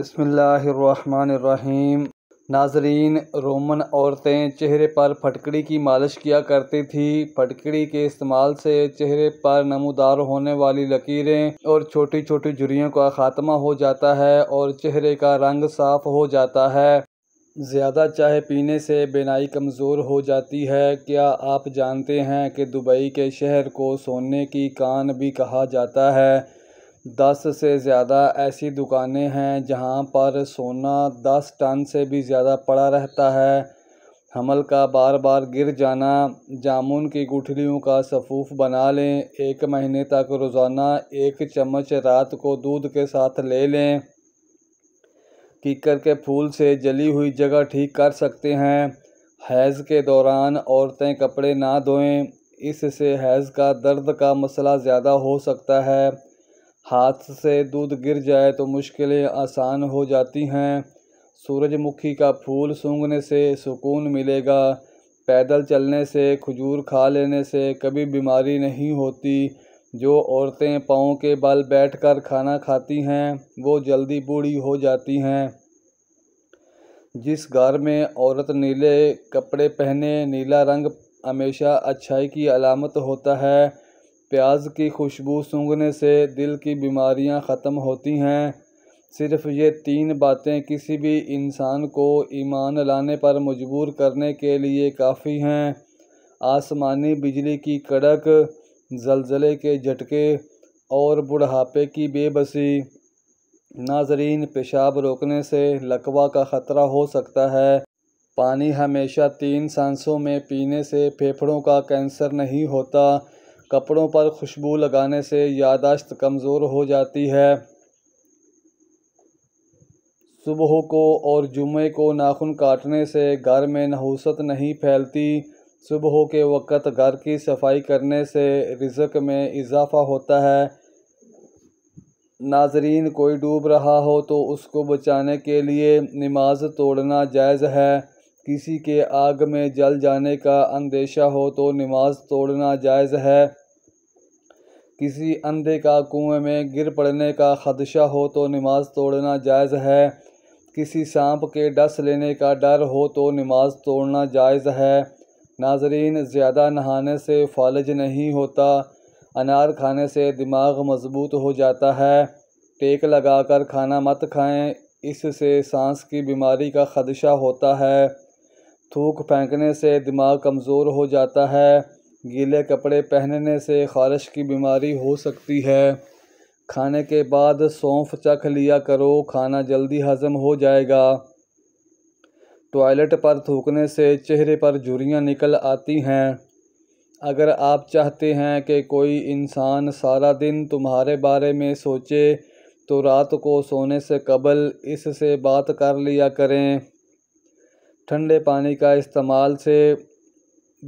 बसमीम नाजरीन रोमन औरतें चेहरे पर फटकड़ी की मालिश किया करती थी फटकड़ी के इस्तेमाल से चेहरे पर नमोदार होने वाली लकीरें और छोटी छोटी झुरियों का ख़ात्मा हो जाता है और चेहरे का रंग साफ हो जाता है ज़्यादा चाय पीने से बेनाई कमज़ोर हो जाती है क्या आप जानते हैं कि दुबई के शहर को सोने की कान भी कहा जाता है दस से ज़्यादा ऐसी दुकानें हैं जहां पर सोना दस टन से भी ज़्यादा पड़ा रहता है हमल का बार बार गिर जाना जामुन की गुठलियों का सफूफ बना लें एक महीने तक रोज़ाना एक चम्मच रात को दूध के साथ ले लें कीकर के फूल से जली हुई जगह ठीक कर सकते हैं हैज़ के दौरान औरतें कपड़े ना धोएं इससे हैज़ का दर्द का मसला ज़्यादा हो सकता है हाथ से दूध गिर जाए तो मुश्किलें आसान हो जाती हैं सूरजमुखी का फूल सूंघने से सुकून मिलेगा पैदल चलने से खजूर खा लेने से कभी बीमारी नहीं होती जो औरतें पाँव के बल बैठकर खाना खाती हैं वो जल्दी बूढ़ी हो जाती हैं जिस घर में औरत नीले कपड़े पहने नीला रंग हमेशा अच्छाई की अलामत होता है प्याज की खुशबू सूंघने से दिल की बीमारियां ख़त्म होती हैं सिर्फ ये तीन बातें किसी भी इंसान को ईमान लाने पर मजबूर करने के लिए काफ़ी हैं आसमानी बिजली की कड़क जलजले के झटके और बुढ़ापे की बेबसी नाजरीन पेशाब रोकने से लकवा का ख़तरा हो सकता है पानी हमेशा तीन सांसों में पीने से फेफड़ों का कैंसर नहीं होता कपड़ों पर खुशबू लगाने से यादाश्त कमज़ोर हो जाती है सुबह को और जुमे को नाखून काटने से घर में नहूसत नहीं फैलती सुबह के वक़्त घर की सफाई करने से रिज़क में इजाफ़ा होता है नाजरीन कोई डूब रहा हो तो उसको बचाने के लिए नमाज तोड़ना जायज़ है किसी के आग में जल जाने का अंदेशा हो तो नमाज तोड़ना जायज़ है किसी अंधे का कुएं में गिर पड़ने का खदशा हो तो नमाज तोड़ना जायज़ है किसी सांप के डस लेने का डर हो तो नमाज तोड़ना जायज़ है नाजरीन ज़्यादा नहाने से फालज नहीं होता अनार खाने से दिमाग मजबूत हो जाता है टेक लगाकर खाना मत खाएं इससे सांस की बीमारी का खदशा होता है थूक फेंकने से दिमाग कमज़ोर हो जाता है गीले कपड़े पहनने से ख़ारिश की बीमारी हो सकती है खाने के बाद सौंफ चख लिया करो खाना जल्दी हज़म हो जाएगा टॉयलेट पर थूकने से चेहरे पर झुरियाँ निकल आती हैं अगर आप चाहते हैं कि कोई इंसान सारा दिन तुम्हारे बारे में सोचे तो रात को सोने से कबल इससे बात कर लिया करें ठंडे पानी का इस्तेमाल से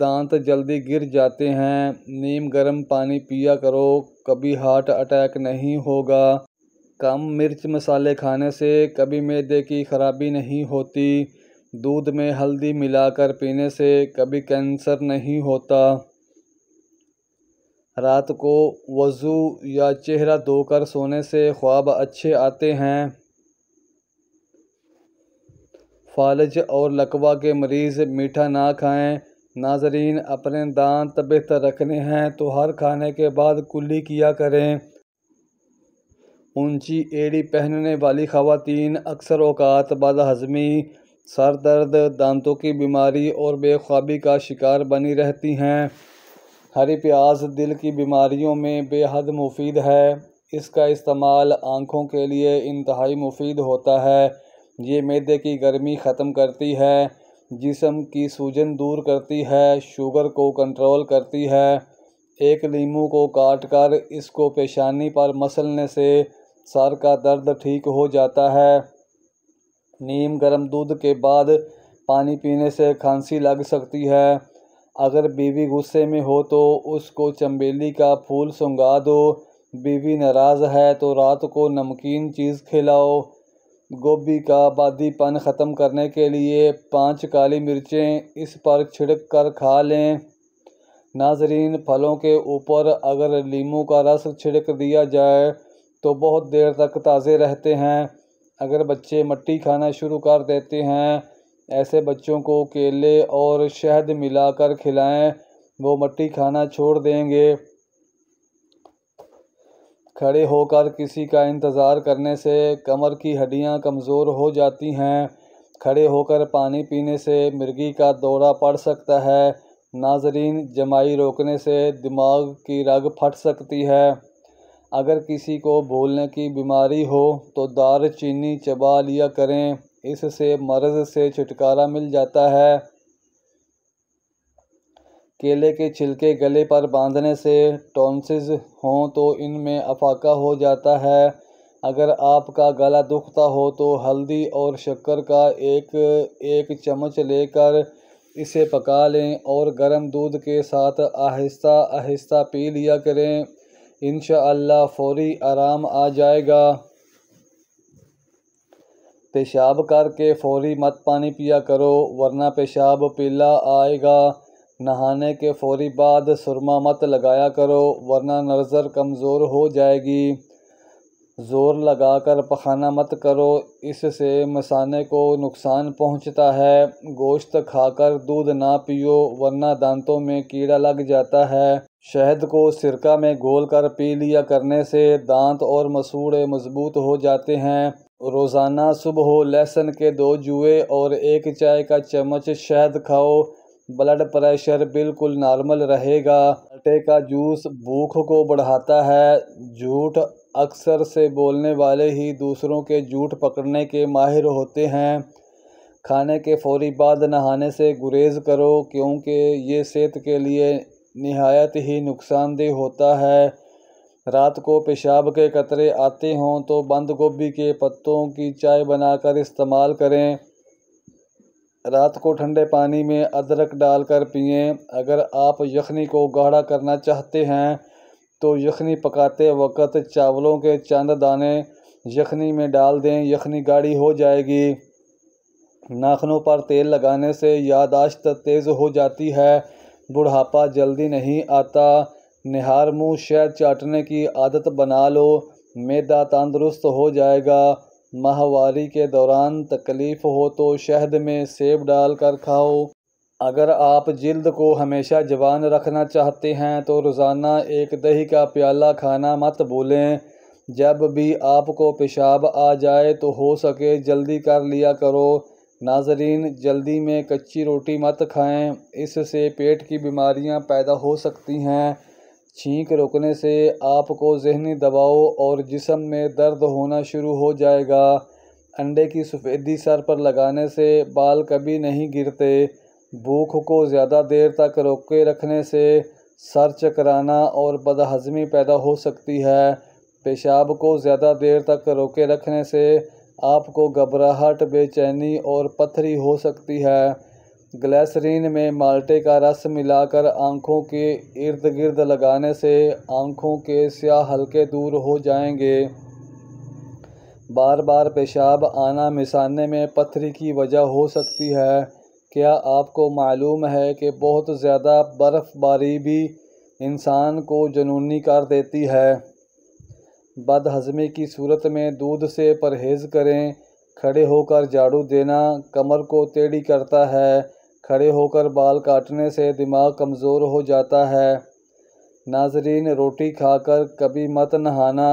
दांत जल्दी गिर जाते हैं नीम गर्म पानी पिया करो कभी हार्ट अटैक नहीं होगा कम मिर्च मसाले खाने से कभी मैदे की खराबी नहीं होती दूध में हल्दी मिलाकर पीने से कभी कैंसर नहीं होता रात को वज़ू या चेहरा धोकर सोने से ख्वाब अच्छे आते हैं फालज और लकवा के मरीज़ मीठा ना खाएं नाजरीन अपने दांत बेहतर रखने हैं तो हर खाने के बाद कुल्ली किया करें ऊंची एड़ी पहनने वाली खातन अक्सर अवकात हज़मी सर दर्द दांतों की बीमारी और बेख्वाबी का शिकार बनी रहती हैं हरी प्याज दिल की बीमारियों में बेहद मुफीद है इसका इस्तेमाल आँखों के लिए इंतहाई मुफीद होता है ये मैदे की गर्मी ख़त्म करती है जिसम की सूजन दूर करती है शुगर को कंट्रोल करती है एक नींबू को काट कर इसको पेशानी पर मसलने से सर का दर्द ठीक हो जाता है नीम गर्म दूध के बाद पानी पीने से खांसी लग सकती है अगर बीवी गुस्से में हो तो उसको चम्बेली का फूल सुंगा दो बीवी नाराज़ है तो रात को नमकीन चीज़ खिलाओ गोभी का बादीपन ख़त्म करने के लिए पाँच काली मिर्चें इस पर छिड़क कर खा लें नाजरीन फलों के ऊपर अगर लीमू का रस छिड़क दिया जाए तो बहुत देर तक ताज़े रहते हैं अगर बच्चे मट्टी खाना शुरू कर देते हैं ऐसे बच्चों को केले और शहद मिलाकर खिलाएं वो मट्टी खाना छोड़ देंगे खड़े होकर किसी का इंतज़ार करने से कमर की हड्डियां कमज़ोर हो जाती हैं खड़े होकर पानी पीने से मिर्गी का दौरा पड़ सकता है नाजरीन जमाई रोकने से दिमाग की रग फट सकती है अगर किसी को भूलने की बीमारी हो तो दार चीनी चबा लिया करें इससे मर्ज़ से छुटकारा मिल जाता है केले के छिलके गले पर बांधने से टॉन्सिस हों तो इनमें अफाका हो जाता है अगर आपका गला दुखता हो तो हल्दी और शक्कर का एक एक चम्मच लेकर इसे पका लें और गर्म दूध के साथ आहिस्ता आहिस्ता पी लिया करें इन फौरी आराम आ जाएगा पेशाब करके फौरी मत पानी पिया करो वरना पेशाब पीला आएगा नहाने के फ़ौरी बाद सुरमा मत लगाया करो वरना नज़र कमज़ोर हो जाएगी ज़ोर लगाकर पखाना मत करो इससे मसाने को नुकसान पहुंचता है गोश्त खाकर दूध ना पियो वरना दांतों में कीड़ा लग जाता है शहद को सिरका में घोल कर पी लिया करने से दांत और मसूड़े मजबूत हो जाते हैं रोज़ाना सुबह लहसुन के दो जुए और एक चाय का चम्मच शहद खाओ ब्लड प्रेशर बिल्कुल नॉर्मल रहेगा आटे का जूस भूख को बढ़ाता है झूठ अक्सर से बोलने वाले ही दूसरों के झूठ पकड़ने के माहिर होते हैं खाने के फौरी बाद नहाने से गुरेज करो क्योंकि ये सेहत के लिए नहायत ही नुकसानदेह होता है रात को पेशाब के कतरे आते हों तो बंद गोभी के पत्तों की चाय बनाकर इस्तेमाल करें रात को ठंडे पानी में अदरक डालकर पिएँ अगर आप यखनी को गाढ़ा करना चाहते हैं तो यखनी पकाते वक्त चावलों के चंद दाने यखनी में डाल दें यखनी गाढ़ी हो जाएगी नाखनों पर तेल लगाने से यादाश्त तेज़ हो जाती है बुढ़ापा जल्दी नहीं आता निहार मुँह शहद चाटने की आदत बना लो मैदा तंदुरुस्त हो जाएगा माहवारी के दौरान तकलीफ़ हो तो शहद में सेब डाल कर खाओ अगर आप जल्द को हमेशा जवान रखना चाहते हैं तो रोज़ाना एक दही का प्याला खाना मत भूलें जब भी आपको पेशाब आ जाए तो हो सके जल्दी कर लिया करो नाजरीन जल्दी में कच्ची रोटी मत खाएं इससे पेट की बीमारियां पैदा हो सकती हैं छींक रुकने से आपको जहनी दबाव और जिसम में दर्द होना शुरू हो जाएगा अंडे की सफ़ेदी सर पर लगाने से बाल कभी नहीं गिरते भूख को ज़्यादा देर तक रोके रखने से सर चकराना और बदहजमी पैदा हो सकती है पेशाब को ज़्यादा देर तक रोके रखने से आपको घबराहट बेचैनी और पथरी हो सकती है ग्लैसरीन में माल्टे का रस मिलाकर आंखों के इर्द गिर्द लगाने से आंखों के स्याह हल्के दूर हो जाएंगे बार बार पेशाब आना मिसाने में पथरी की वजह हो सकती है क्या आपको मालूम है कि बहुत ज़्यादा बर्फ़बारी भी इंसान को जुनूनी कर देती है बदहज़मी की सूरत में दूध से परहेज़ करें खड़े होकर झाड़ू देना कमर को टेढ़ी करता है खड़े होकर बाल काटने से दिमाग कमज़ोर हो जाता है नाजरीन रोटी खाकर कभी मत नहाना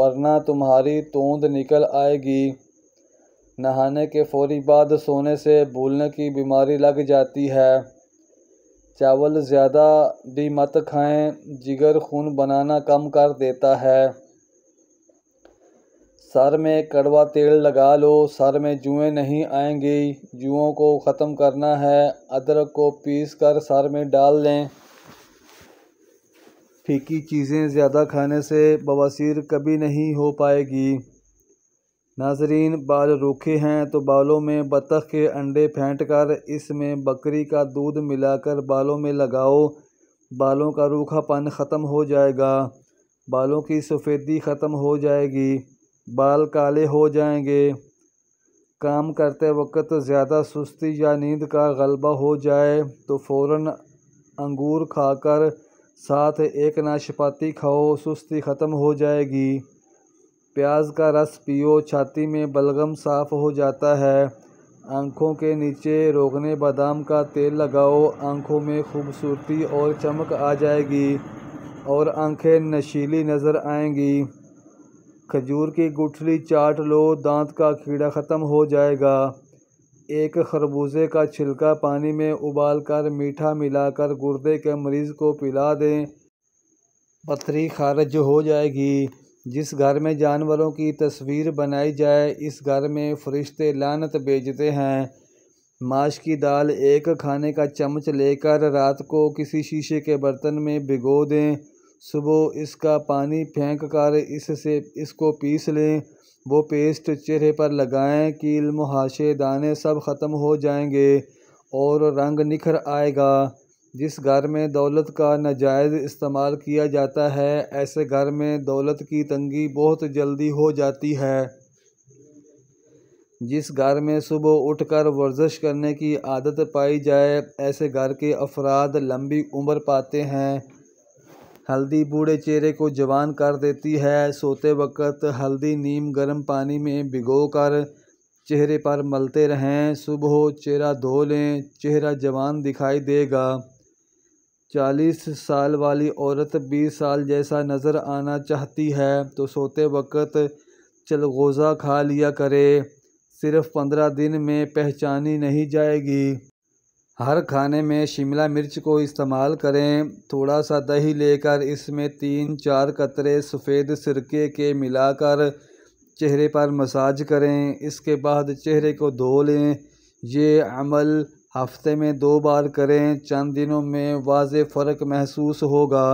वरना तुम्हारी तोंद निकल आएगी नहाने के फौरी बाद सोने से भूलने की बीमारी लग जाती है चावल ज़्यादा भी मत खाएं जिगर खून बनाना कम कर देता है सर में कड़वा तेल लगा लो सर में जुएं नहीं आएंगी जुओं को ख़त्म करना है अदरक को पीस कर सर में डाल लें फीकी चीज़ें ज़्यादा खाने से बवासीर कभी नहीं हो पाएगी नाजरीन बाल रूखे हैं तो बालों में बतख के अंडे फेंट कर इसमें बकरी का दूध मिलाकर बालों में लगाओ बालों का रूखापन ख़त्म हो जाएगा बालों की सफ़ेदी ख़त्म हो जाएगी बाल काले हो जाएंगे काम करते वक्त ज़्यादा सुस्ती या नींद का गलबा हो जाए तो फ़ौर अंगूर खाकर साथ एक नाशपाती खाओ सुस्ती ख़त्म हो जाएगी प्याज का रस पियो छाती में बलगम साफ़ हो जाता है आँखों के नीचे रोगने बादाम का तेल लगाओ आँखों में खूबसूरती और चमक आ जाएगी और आँखें नशीली नज़र आएंगी खजूर की गुठली चाट लो दांत का कीड़ा ख़त्म हो जाएगा एक खरबूजे का छिलका पानी में उबाल कर मीठा मिलाकर गुर्दे के मरीज़ को पिला दें पथरी खारज हो जाएगी जिस घर में जानवरों की तस्वीर बनाई जाए इस घर में फरिश्ते लानत भेजते हैं माश की दाल एक खाने का चम्मच लेकर रात को किसी शीशे के बर्तन में भिगो दें सुबह इसका पानी फेंक कर इससे इसको पीस लें वो पेस्ट चेहरे पर लगाएं कील मुहाशे दाने सब ख़त्म हो जाएंगे और रंग निखर आएगा जिस घर में दौलत का नाजायज़ इस्तेमाल किया जाता है ऐसे घर में दौलत की तंगी बहुत जल्दी हो जाती है जिस घर में सुबह उठकर वर्जिश करने की आदत पाई जाए ऐसे घर के अफराद लंबी उम्र पाते हैं हल्दी बूढ़े चेहरे को जवान कर देती है सोते वक्त हल्दी नीम गर्म पानी में भिगो कर चेहरे पर मलते रहें सुबह चेहरा धो लें चेहरा जवान दिखाई देगा चालीस साल वाली औरत बीस साल जैसा नज़र आना चाहती है तो सोते वक्त चलगोज़ा खा लिया करे सिर्फ पंद्रह दिन में पहचानी नहीं जाएगी हर खाने में शिमला मिर्च को इस्तेमाल करें थोड़ा सा दही लेकर इसमें तीन चार कतरे सफ़ेद सिरके के मिलाकर चेहरे पर मसाज करें इसके बाद चेहरे को धो लें ये अमल हफ्ते में दो बार करें चंद दिनों में वाज फ़र्क महसूस होगा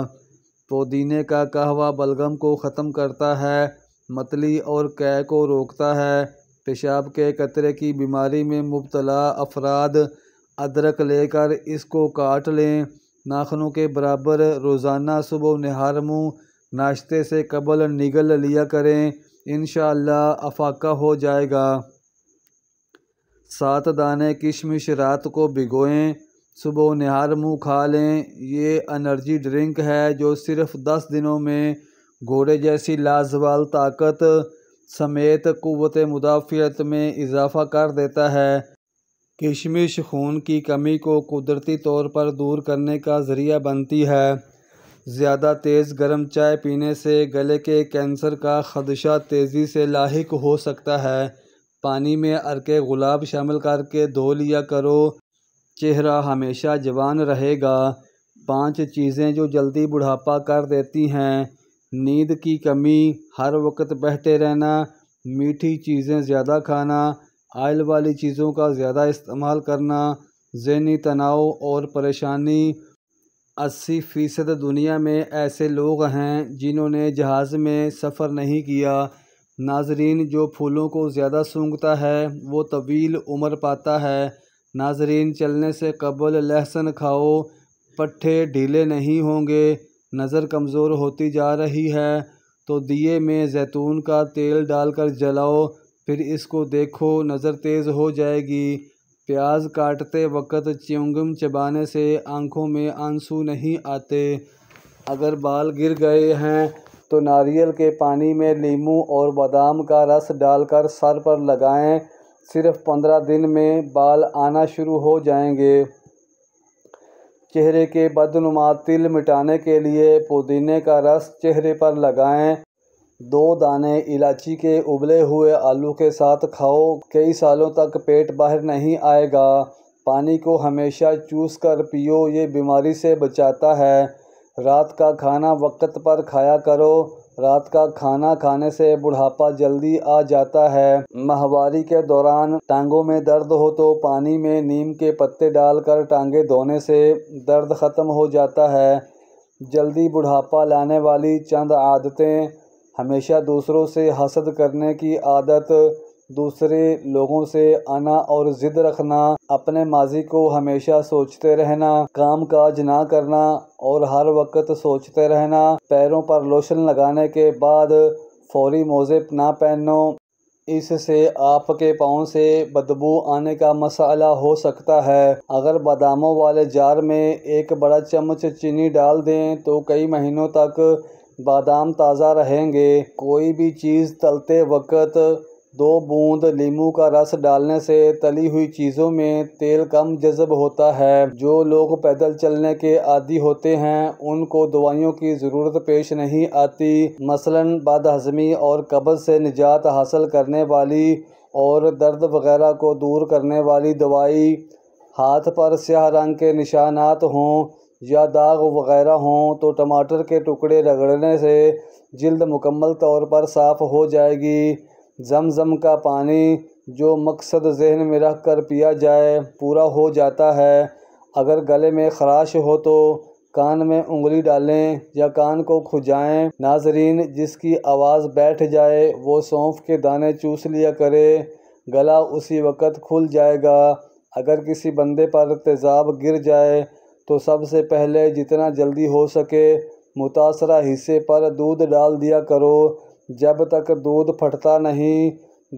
पुदीने का कहवा बलगम को ख़त्म करता है मतली और कै को रोकता है पेशाब के कतरे की बीमारी में मुबतला अफराद अदरक लेकर इसको काट लें नाखनों के बराबर रोज़ाना सुबह नहार मुँह नाश्ते से कबल निगल लिया करें इन अफाका हो जाएगा सात दाने किशमिश रात को भिगोएं सुबह नहार मुँह खा लें ये एनर्जी ड्रिंक है जो सिर्फ़ दस दिनों में घोड़े जैसी लाजवाल ताकत समेत कुत मुदाफ़ियत में इजाफ़ा कर देता है किशमिश खून की कमी को कुदरती तौर पर दूर करने का ज़रिया बनती है ज़्यादा तेज़ गर्म चाय पीने से गले के कैंसर का खदशा तेज़ी से लाक हो सकता है पानी में अरके गुलाब शामिल करके धो लिया करो चेहरा हमेशा जवान रहेगा पांच चीज़ें जो जल्दी बुढ़ापा कर देती हैं नींद की कमी हर वक्त बहते रहना मीठी चीज़ें ज़्यादा खाना आयल वाली चीज़ों का ज़्यादा इस्तेमाल करना जहनी तनाव और परेशानी अस्सी फ़ीसद दुनिया में ऐसे लोग हैं जिन्होंने जहाज़ में सफ़र नहीं किया नाजरीन जो फूलों को ज़्यादा सूंघता है वो तवील उम्र पाता है नाजरीन चलने से कबल लहसन खाओ पट्ठे ढीले नहीं होंगे नज़र कमज़ोर होती जा रही है तो दिए में जैतून का तेल डालकर जलाओ फिर इसको देखो नज़र तेज़ हो जाएगी प्याज काटते वक्त च्युंगम चबाने से आंखों में आंसू नहीं आते अगर बाल गिर गए हैं तो नारियल के पानी में लीम और बादाम का रस डालकर सर पर लगाएं सिर्फ पंद्रह दिन में बाल आना शुरू हो जाएंगे चेहरे के बदनुमा तिल मिटाने के लिए पुदीने का रस चेहरे पर लगाएं दो दाने इलायची के उबले हुए आलू के साथ खाओ कई सालों तक पेट बाहर नहीं आएगा पानी को हमेशा चूस कर पियो ये बीमारी से बचाता है रात का खाना वक्त पर खाया करो रात का खाना खाने से बुढ़ापा जल्दी आ जाता है माहवारी के दौरान टांगों में दर्द हो तो पानी में नीम के पत्ते डालकर टांगे धोने से दर्द ख़त्म हो जाता है जल्दी बुढ़ापा लाने वाली चंद आदतें हमेशा दूसरों से हसद करने की आदत दूसरे लोगों से आना और ज़िद रखना अपने माजी को हमेशा सोचते रहना काम काज ना करना और हर वक्त सोचते रहना पैरों पर लोशन लगाने के बाद फौरी मोज़े ना पहनो इससे आपके पाँव से बदबू आने का मसाला हो सकता है अगर बादामों वाले जार में एक बड़ा चम्मच चीनी डाल दें तो कई महीनों तक बादाम ताज़ा रहेंगे कोई भी चीज़ तलते वक्त दो बूंद लीमू का रस डालने से तली हुई चीज़ों में तेल कम जज्ब होता है जो लोग पैदल चलने के आदि होते हैं उनको दवाइयों की ज़रूरत पेश नहीं आती मसलन बदहजमी और कब्ज़ से निजात हासिल करने वाली और दर्द वगैरह को दूर करने वाली दवाई हाथ पर स्याह रंग के निशानात हों या दाग वगैरह हों तो टमाटर के टुकड़े रगड़ने से जल्द मुकम्मल तौर पर साफ़ हो जाएगी जमज़म का पानी जो मकसद जहन में रख कर पिया जाए पूरा हो जाता है अगर गले में खराश हो तो कान में उंगली डालें या कान को खुजाएं नाजरीन जिसकी आवाज़ बैठ जाए वो सौंफ के दाने चूस लिया करे गला उसी वक़्त खुल जाएगा अगर किसी बंदे पर तेज़ाब गिर जाए तो सबसे पहले जितना जल्दी हो सके मुतासरा हिस्से पर दूध डाल दिया करो जब तक दूध फटता नहीं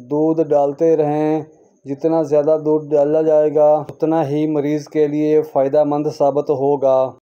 दूध डालते रहें जितना ज़्यादा दूध डाला जाएगा उतना ही मरीज़ के लिए फ़ायदा मंद साबित होगा